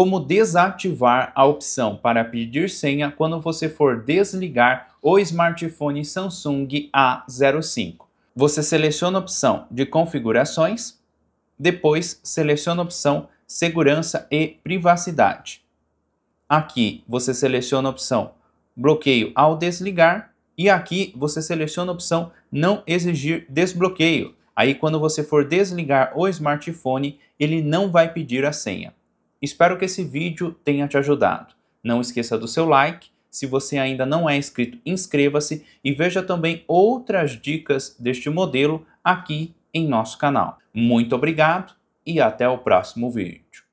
como desativar a opção para pedir senha quando você for desligar o smartphone Samsung A05. Você seleciona a opção de configurações, depois seleciona a opção segurança e privacidade. Aqui você seleciona a opção bloqueio ao desligar e aqui você seleciona a opção não exigir desbloqueio. Aí quando você for desligar o smartphone, ele não vai pedir a senha. Espero que esse vídeo tenha te ajudado. Não esqueça do seu like, se você ainda não é inscrito, inscreva-se e veja também outras dicas deste modelo aqui em nosso canal. Muito obrigado e até o próximo vídeo.